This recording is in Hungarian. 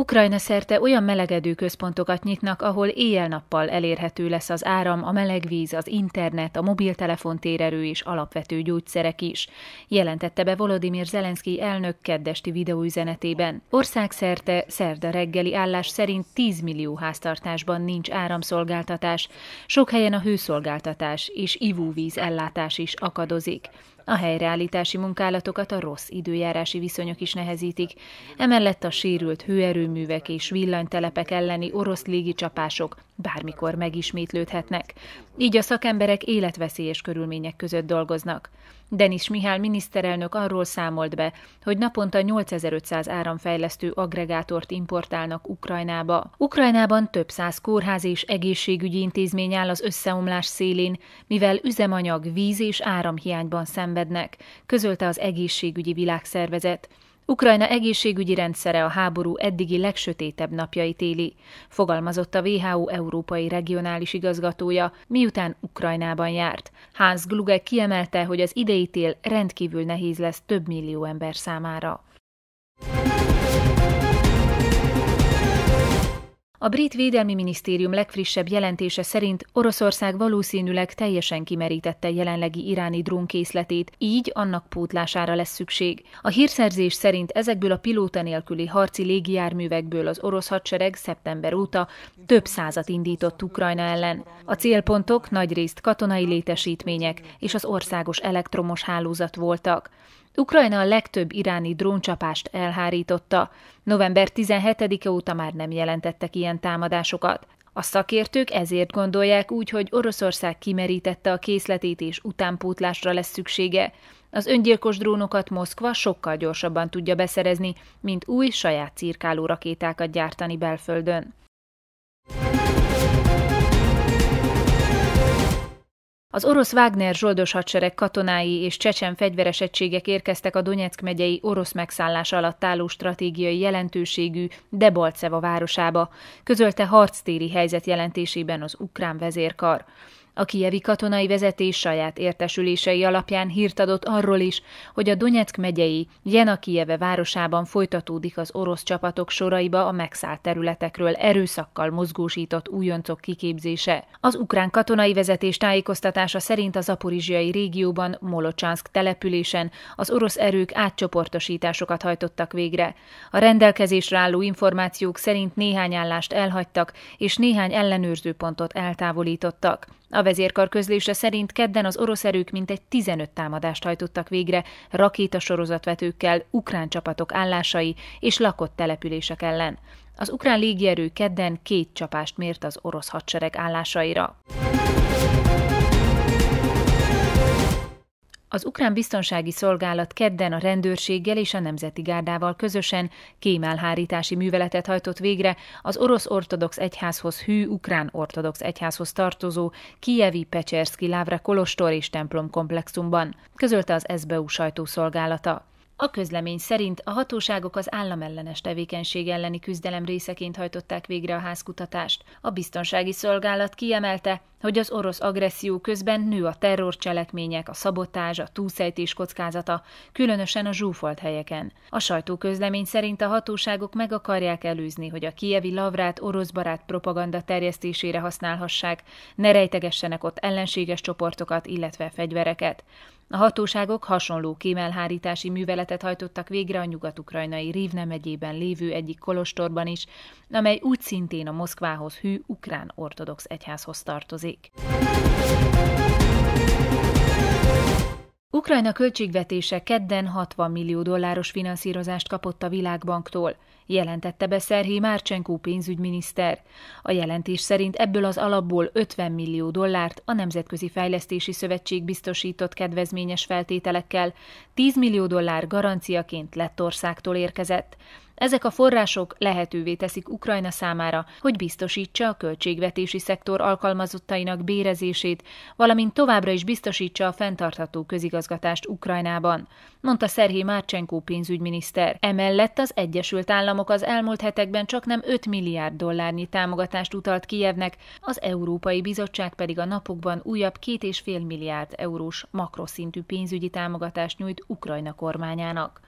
Ukrajna szerte olyan melegedő központokat nyitnak, ahol éjjel-nappal elérhető lesz az áram, a meleg víz, az internet, a mobiltelefon térerő és alapvető gyógyszerek is, jelentette be Volodymyr Zelenszky elnök keddesti videóüzenetében. Országszerte szerda reggeli állás szerint 10 millió háztartásban nincs áramszolgáltatás, sok helyen a hőszolgáltatás és ivóvíz ellátás is akadozik. A helyreállítási munkálatokat a rossz időjárási viszonyok is nehezítik, emellett a sérült hőerőművek és villanytelepek elleni orosz légicsapások bármikor megismétlődhetnek. Így a szakemberek életveszélyes körülmények között dolgoznak. Denis Mihály miniszterelnök arról számolt be, hogy naponta 8500 áramfejlesztő agregátort importálnak Ukrajnába. Ukrajnában több száz kórház és egészségügyi intézmény áll az összeomlás szélén, mivel üzemanyag, víz és áramhiányban szenvednek, közölte az Egészségügyi Világszervezet. Ukrajna egészségügyi rendszere a háború eddigi legsötétebb napjait éli, fogalmazott a WHO európai regionális igazgatója, miután Ukrajnában járt. Hans Gluge kiemelte, hogy az idei tél rendkívül nehéz lesz több millió ember számára. A brit védelmi minisztérium legfrissebb jelentése szerint Oroszország valószínűleg teljesen kimerítette jelenlegi iráni drónkészletét, így annak pótlására lesz szükség. A hírszerzés szerint ezekből a pilóta nélküli harci légijárművekből az orosz hadsereg szeptember óta több százat indított Ukrajna ellen. A célpontok nagyrészt katonai létesítmények és az országos elektromos hálózat voltak. Ukrajna a legtöbb iráni dróncsapást elhárította. November 17-e óta már nem jelentettek ilyen támadásokat. A szakértők ezért gondolják úgy, hogy Oroszország kimerítette a készletét és utánpótlásra lesz szüksége. Az öngyilkos drónokat Moszkva sokkal gyorsabban tudja beszerezni, mint új saját cirkáló rakétákat gyártani belföldön. Az orosz Wagner zsoldos hadsereg katonái és csecsen fegyveres egységek érkeztek a Donetsk megyei orosz megszállás alatt álló stratégiai jelentőségű Debalceva városába, közölte harctéri helyzet jelentésében az ukrán vezérkar. A kijevi katonai vezetés saját értesülései alapján hírt adott arról is, hogy a Donetsk megyei Kieve városában folytatódik az orosz csapatok soraiba a megszállt területekről erőszakkal mozgósított újoncok kiképzése. Az ukrán katonai vezetés tájékoztatása szerint az aporizsiai régióban Molocsánszk településen az orosz erők átcsoportosításokat hajtottak végre. A rendelkezésre álló információk szerint néhány állást elhagytak, és néhány ellenőrzőpontot eltávolítottak. A vezérkar közlése szerint kedden az orosz erők mintegy 15 támadást hajtottak végre rakétasorozatvetőkkel ukrán csapatok állásai és lakott települések ellen. Az ukrán légierő kedden két csapást mért az orosz hadsereg állásaira. Az ukrán biztonsági szolgálat kedden a rendőrséggel és a Nemzeti Gárdával közösen kémelhárítási műveletet hajtott végre az orosz ortodox egyházhoz hű ukrán ortodox egyházhoz tartozó Kijevi Pecserszki Lávra Kolostor és templom komplexumban, közölte az SBU sajtószolgálata. A közlemény szerint a hatóságok az államellenes tevékenység elleni küzdelem részeként hajtották végre a házkutatást. A biztonsági szolgálat kiemelte, hogy az orosz agresszió közben nő a terrorcselekmények, a szabotás, a túlszejtés kockázata, különösen a zsúfolt helyeken. A sajtóközlemény szerint a hatóságok meg akarják előzni, hogy a kievi lavrát orosz barát propaganda terjesztésére használhassák, ne rejtegessenek ott ellenséges csoportokat, illetve fegyvereket. A hatóságok hasonló kémelhárítási műveletet hajtottak végre a nyugat-ukrajnai Rivne megyében lévő egyik kolostorban is, amely úgy szintén a Moszkvához hű ukrán ortodox egyházhoz tartozik érkezik. Ukrajna költségvetése kedden 60 millió dolláros finanszírozást kapott a világbanktól, jelentette be Szerhi Márcsenkó pénzügyminiszter. A jelentés szerint ebből az alapból 50 millió dollárt a Nemzetközi Fejlesztési Szövetség biztosított kedvezményes feltételekkel, 10 millió dollár garanciaként Lettországtól érkezett. Ezek a források lehetővé teszik Ukrajna számára, hogy biztosítsa a költségvetési szektor alkalmazottainak bérezését, valamint továbbra is biztosítsa a fenntartható közigazgatást Ukrajnában, mondta Szerhé Márcsenkó pénzügyminiszter. Emellett az Egyesült Államok az elmúlt hetekben csak nem 5 milliárd dollárnyi támogatást utalt Kijevnek, az Európai Bizottság pedig a napokban újabb 2,5 milliárd eurós makroszintű pénzügyi támogatást nyújt Ukrajna kormányának.